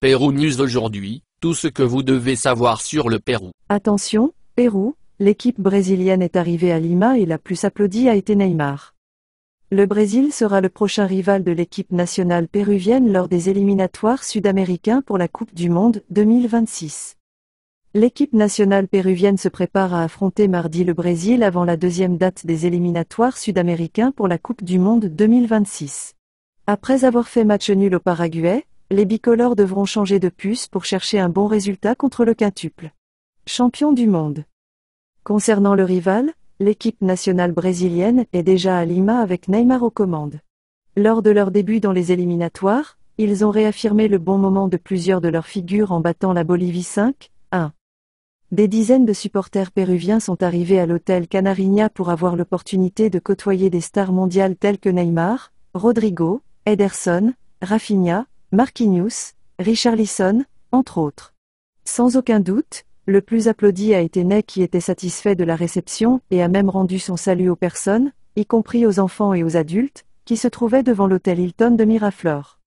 Pérou News aujourd'hui, tout ce que vous devez savoir sur le Pérou. Attention, Pérou, l'équipe brésilienne est arrivée à Lima et la plus applaudie a été Neymar. Le Brésil sera le prochain rival de l'équipe nationale péruvienne lors des éliminatoires sud-américains pour la Coupe du Monde 2026. L'équipe nationale péruvienne se prépare à affronter mardi le Brésil avant la deuxième date des éliminatoires sud-américains pour la Coupe du Monde 2026. Après avoir fait match nul au Paraguay, les bicolores devront changer de puce pour chercher un bon résultat contre le quintuple. Champion du monde. Concernant le rival, l'équipe nationale brésilienne est déjà à Lima avec Neymar aux commandes. Lors de leur début dans les éliminatoires, ils ont réaffirmé le bon moment de plusieurs de leurs figures en battant la Bolivie 5-1. Des dizaines de supporters péruviens sont arrivés à l'hôtel Canarinha pour avoir l'opportunité de côtoyer des stars mondiales telles que Neymar, Rodrigo, Ederson, Rafinha, Marquinhos, Richarlison, entre autres. Sans aucun doute, le plus applaudi a été Ney qui était satisfait de la réception et a même rendu son salut aux personnes, y compris aux enfants et aux adultes, qui se trouvaient devant l'hôtel Hilton de Miraflore.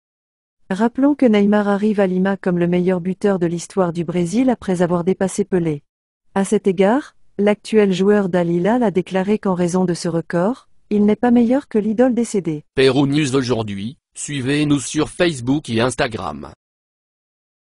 Rappelons que Neymar arrive à Lima comme le meilleur buteur de l'histoire du Brésil après avoir dépassé Pelé. À cet égard, l'actuel joueur Dalila l'a a déclaré qu'en raison de ce record, il n'est pas meilleur que l'idole décédée. Pérou News aujourd'hui, Suivez-nous sur Facebook et Instagram.